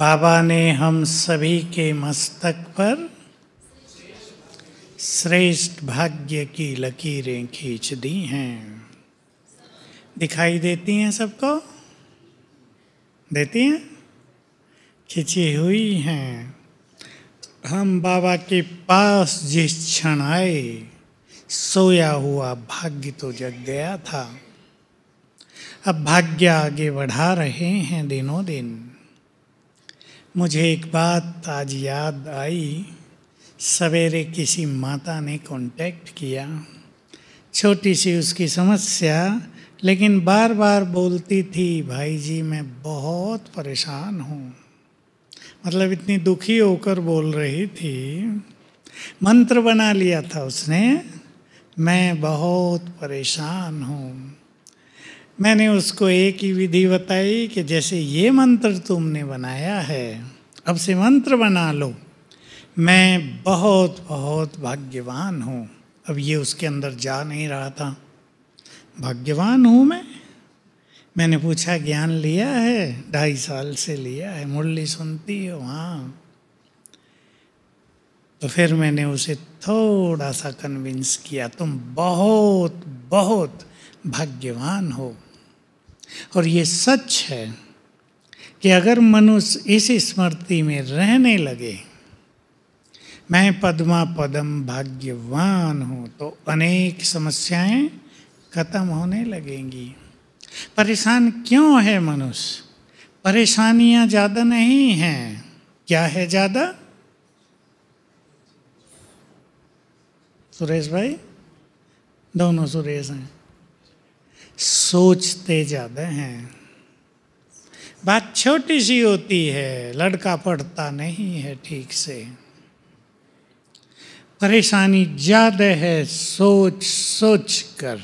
बाबा ने हम सभी के मस्तक पर श्रेष्ठ भाग्य की लकीरें खींच दी हैं दिखाई देती हैं सबको देती हैं खिंची हुई हैं हम बाबा के पास जिस क्षण आए सोया हुआ भाग्य तो जग गया था अब भाग्य आगे बढ़ा रहे हैं दिनों दिन मुझे एक बात आज याद आई सवेरे किसी माता ने कांटेक्ट किया छोटी सी उसकी समस्या लेकिन बार बार बोलती थी भाई जी मैं बहुत परेशान हूँ मतलब इतनी दुखी होकर बोल रही थी मंत्र बना लिया था उसने मैं बहुत परेशान हूँ मैंने उसको एक ही विधि बताई कि जैसे ये मंत्र तुमने बनाया है अब से मंत्र बना लो मैं बहुत बहुत भाग्यवान हूँ अब ये उसके अंदर जा नहीं रहा था भाग्यवान हूँ मैं मैंने पूछा ज्ञान लिया है ढाई साल से लिया है मुरली सुनती हो हाँ तो फिर मैंने उसे थोड़ा सा कन्विंस किया तुम बहुत बहुत भाग्यवान हो और ये सच है कि अगर मनुष्य इस स्मृति में रहने लगे मैं पद्मा पदम भाग्यवान हूँ तो अनेक समस्याएं खत्म होने लगेंगी परेशान क्यों है मनुष्य परेशानियां ज़्यादा नहीं हैं क्या है ज़्यादा सुरेश भाई दोनों सुरेश हैं सोचते ज़्यादा हैं बात छोटी सी होती है लड़का पढ़ता नहीं है ठीक से परेशानी ज़्यादा है सोच सोच कर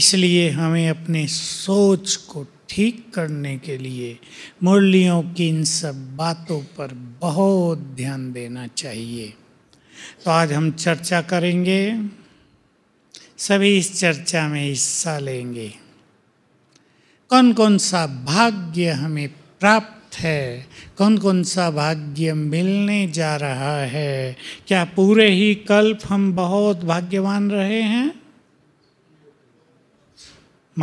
इसलिए हमें अपने सोच को ठीक करने के लिए मुरलियों की इन सब बातों पर बहुत ध्यान देना चाहिए तो आज हम चर्चा करेंगे सभी इस चर्चा में हिस्सा लेंगे कौन कौन सा भाग्य हमें प्राप्त है कौन कौन सा भाग्य मिलने जा रहा है क्या पूरे ही कल्प हम बहुत भाग्यवान रहे हैं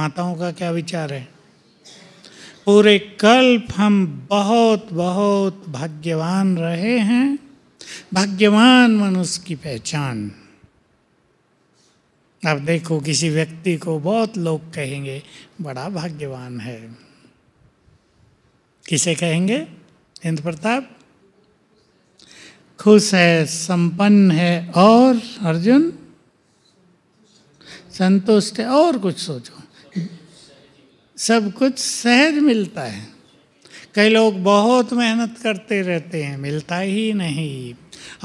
माताओं का क्या विचार है पूरे कल्प हम बहुत बहुत भाग्यवान रहे हैं भाग्यवान मनुष्य की पहचान अब देखो किसी व्यक्ति को बहुत लोग कहेंगे बड़ा भाग्यवान है किसे कहेंगे इंद्र प्रताप खुश है संपन्न है और अर्जुन संतुष्ट है और कुछ सोचो सब कुछ सहज मिलता है कई लोग बहुत मेहनत करते रहते हैं मिलता ही नहीं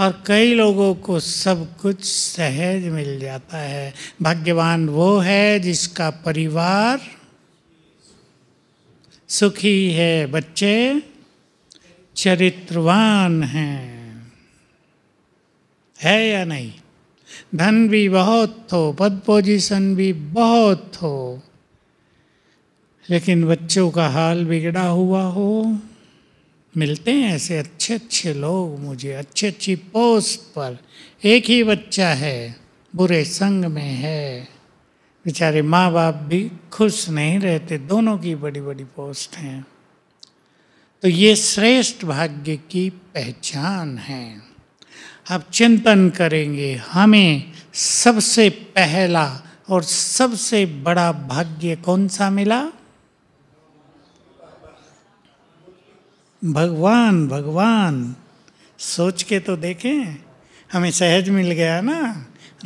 और कई लोगों को सब कुछ सहज मिल जाता है भाग्यवान वो है जिसका परिवार सुखी है बच्चे चरित्रवान हैं है या नहीं धन भी बहुत हो पद पोजीशन भी बहुत हो लेकिन बच्चों का हाल बिगड़ा हुआ हो मिलते हैं ऐसे अच्छे अच्छे लोग मुझे अच्छी अच्छी पोस्ट पर एक ही बच्चा है बुरे संग में है बेचारे माँ बाप भी खुश नहीं रहते दोनों की बड़ी बड़ी पोस्ट हैं तो ये श्रेष्ठ भाग्य की पहचान है अब चिंतन करेंगे हमें सबसे पहला और सबसे बड़ा भाग्य कौन सा मिला भगवान भगवान सोच के तो देखें हमें सहज मिल गया ना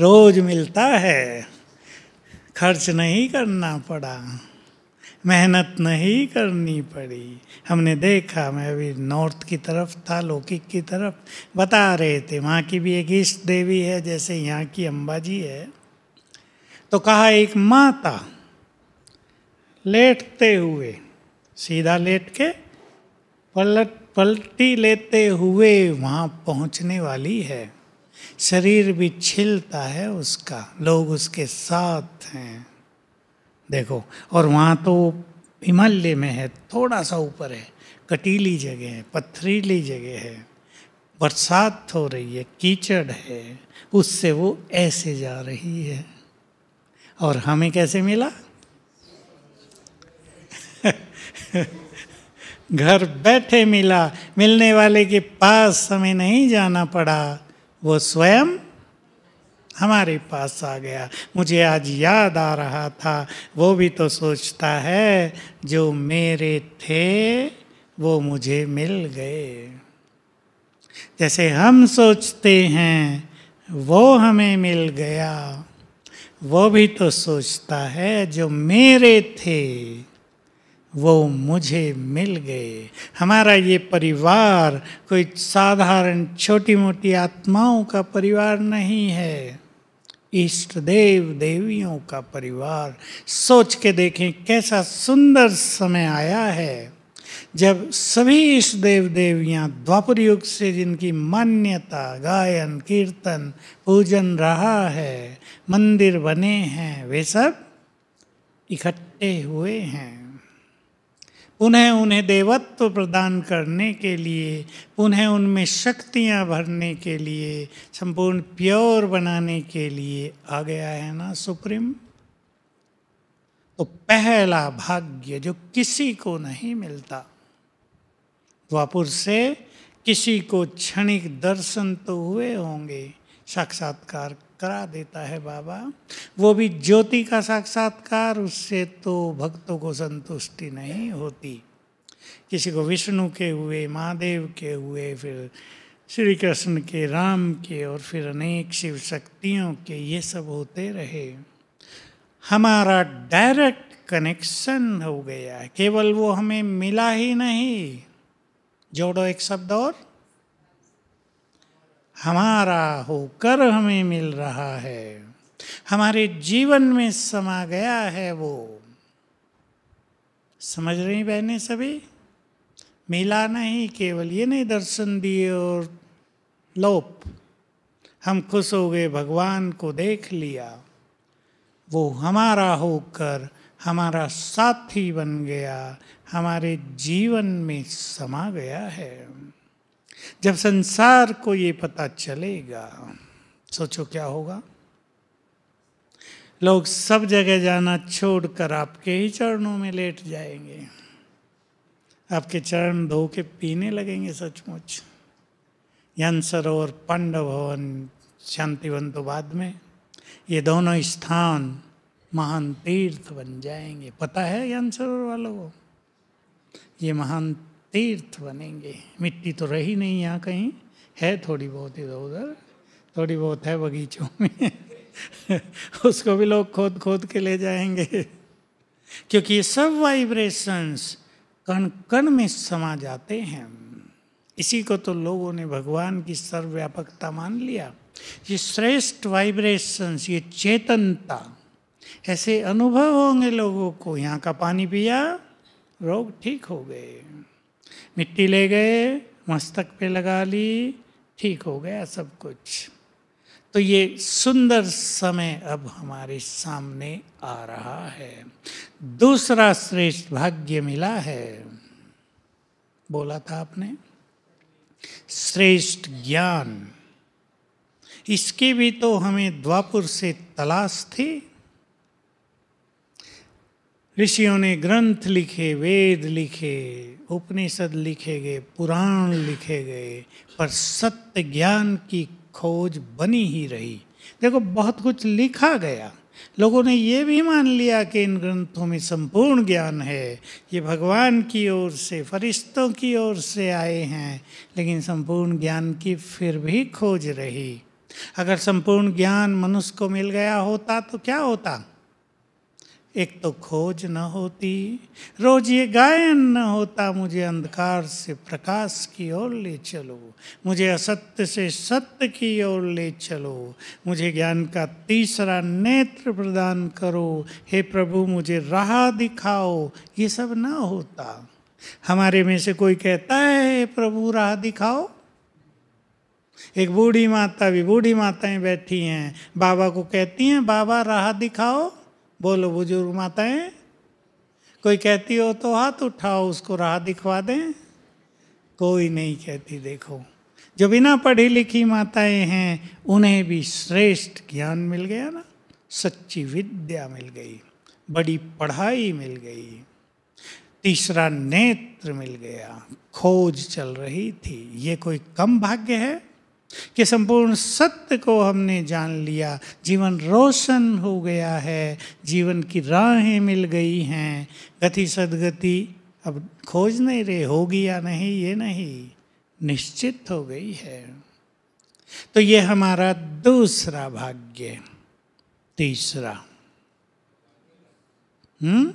रोज मिलता है खर्च नहीं करना पड़ा मेहनत नहीं करनी पड़ी हमने देखा मैं अभी नॉर्थ की तरफ था लौकिक की तरफ बता रहे थे वहाँ की भी एक ईष्ट देवी है जैसे यहाँ की अम्बा जी है तो कहा एक माता लेटते हुए सीधा लेट के पलट पलटी लेते हुए वहाँ पहुँचने वाली है शरीर भी छिलता है उसका लोग उसके साथ हैं देखो और वहाँ तो हिमालय में है थोड़ा सा ऊपर है कटीली जगह है पथरीली जगह है बरसात हो रही है कीचड़ है उससे वो ऐसे जा रही है और हमें कैसे मिला घर बैठे मिला मिलने वाले के पास हमें नहीं जाना पड़ा वो स्वयं हमारे पास आ गया मुझे आज याद आ रहा था वो भी तो सोचता है जो मेरे थे वो मुझे मिल गए जैसे हम सोचते हैं वो हमें मिल गया वो भी तो सोचता है जो मेरे थे वो मुझे मिल गए हमारा ये परिवार कोई साधारण छोटी मोटी आत्माओं का परिवार नहीं है इष्ट देव देवियों का परिवार सोच के देखें कैसा सुंदर समय आया है जब सभी इष्ट देव देवियाँ द्वापर युग से जिनकी मान्यता गायन कीर्तन पूजन रहा है मंदिर बने हैं वे सब इकट्ठे हुए हैं पुनः उन्हें देवत्व प्रदान करने के लिए पुनः उनमें शक्तियाँ भरने के लिए संपूर्ण प्योर बनाने के लिए आ गया है ना सुप्रीम तो पहला भाग्य जो किसी को नहीं मिलता द्वापुर से किसी को क्षणिक दर्शन तो हुए होंगे साक्षात्कार करा देता है बाबा वो भी ज्योति का साक्षात्कार उससे तो भक्तों को संतुष्टि नहीं होती किसी को विष्णु के हुए महादेव के हुए फिर श्री कृष्ण के राम के और फिर अनेक शिव शक्तियों के ये सब होते रहे हमारा डायरेक्ट कनेक्शन हो गया केवल वो हमें मिला ही नहीं जोड़ो एक शब्द और हमारा होकर हमें मिल रहा है हमारे जीवन में समा गया है वो समझ रही बहने सभी मिला नहीं केवल ये नहीं दर्शन दिए और लोप हम खुश हो गए भगवान को देख लिया वो हमारा होकर हमारा साथी बन गया हमारे जीवन में समा गया है जब संसार को ये पता चलेगा सोचो क्या होगा लोग सब जगह जाना छोड़कर आपके ही चरणों में लेट जाएंगे आपके चरण धो के पीने लगेंगे सचमुच यन सरोवर पंड भवन शांतिवन तो बाद में ये दोनों स्थान महान तीर्थ बन जाएंगे पता है यन सरोवर वालों को ये महान तीर्थ बनेंगे मिट्टी तो रही नहीं यहाँ कहीं है थोड़ी बहुत इधर उधर थोड़ी बहुत है बगीचों में उसको भी लोग खोद खोद के ले जाएंगे क्योंकि ये सब वाइब्रेशंस कण कण में समा जाते हैं इसी को तो लोगों ने भगवान की सर्वव्यापकता मान लिया ये श्रेष्ठ वाइब्रेशंस ये चेतनता ऐसे अनुभव होंगे लोगों को यहाँ का पानी पिया रोग ठीक हो गए मिट्टी ले गए मस्तक पे लगा ली ठीक हो गया सब कुछ तो ये सुंदर समय अब हमारे सामने आ रहा है दूसरा श्रेष्ठ भाग्य मिला है बोला था आपने श्रेष्ठ ज्ञान इसकी भी तो हमें द्वापुर से तलाश थी ऋषियों ने ग्रंथ लिखे वेद लिखे उपनिषद लिखे गए पुराण लिखे गए पर सत्य ज्ञान की खोज बनी ही रही देखो बहुत कुछ लिखा गया लोगों ने ये भी मान लिया कि इन ग्रंथों में संपूर्ण ज्ञान है ये भगवान की ओर से फरिश्तों की ओर से आए हैं लेकिन संपूर्ण ज्ञान की फिर भी खोज रही अगर संपूर्ण ज्ञान मनुष्य को मिल गया होता तो क्या होता एक तो खोज न होती रोज ये गायन न होता मुझे अंधकार से प्रकाश की ओर ले चलो मुझे असत्य से सत्य की ओर ले चलो मुझे ज्ञान का तीसरा नेत्र प्रदान करो हे प्रभु मुझे राह दिखाओ ये सब ना होता हमारे में से कोई कहता है हे प्रभु राह दिखाओ एक बूढ़ी माता भी बूढ़ी माताएं बैठी हैं बाबा को कहती हैं बाबा राह दिखाओ बोलो बुजुर्ग माताएं कोई कहती हो तो हाथ उठाओ उसको राह दिखवा दें कोई नहीं कहती देखो जो बिना पढ़ी लिखी माताएं हैं उन्हें भी श्रेष्ठ ज्ञान मिल गया ना सच्ची विद्या मिल गई बड़ी पढ़ाई मिल गई तीसरा नेत्र मिल गया खोज चल रही थी ये कोई कम भाग्य है कि संपूर्ण सत्य को हमने जान लिया जीवन रोशन हो गया है जीवन की राहें मिल गई हैं गति सदगति अब खोज नहीं रहे होगी या नहीं ये नहीं निश्चित हो गई है तो ये हमारा दूसरा भाग्य तीसरा हम्म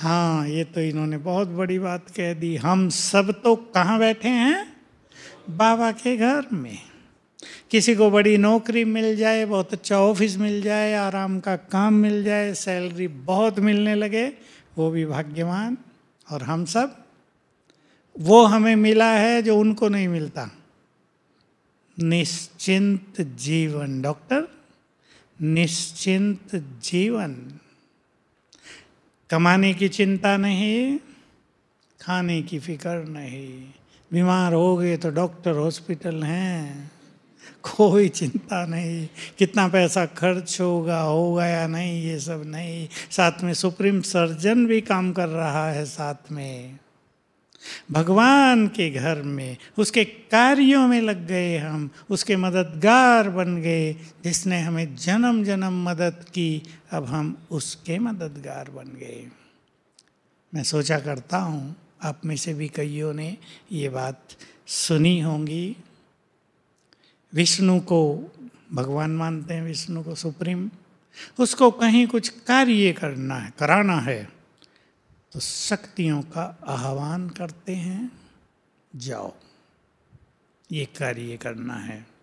हाँ ये तो इन्होंने बहुत बड़ी बात कह दी हम सब तो कहाँ बैठे हैं बाबा के घर में किसी को बड़ी नौकरी मिल जाए बहुत अच्छा ऑफिस मिल जाए आराम का काम मिल जाए सैलरी बहुत मिलने लगे वो भी भाग्यवान और हम सब वो हमें मिला है जो उनको नहीं मिलता निश्चिंत जीवन डॉक्टर निश्चिंत जीवन कमाने की चिंता नहीं खाने की फिक्र नहीं बीमार हो गए तो डॉक्टर हॉस्पिटल हैं कोई चिंता नहीं कितना पैसा खर्च होगा होगा या नहीं ये सब नहीं साथ में सुप्रीम सर्जन भी काम कर रहा है साथ में भगवान के घर में उसके कार्यों में लग गए हम उसके मददगार बन गए जिसने हमें जन्म जन्म मदद की अब हम उसके मददगार बन गए मैं सोचा करता हूँ आप में से भी कईयों ने ये बात सुनी होंगी विष्णु को भगवान मानते हैं विष्णु को सुप्रीम उसको कहीं कुछ कार्य करना है कराना है तो शक्तियों का आह्वान करते हैं जाओ ये कार्य करना है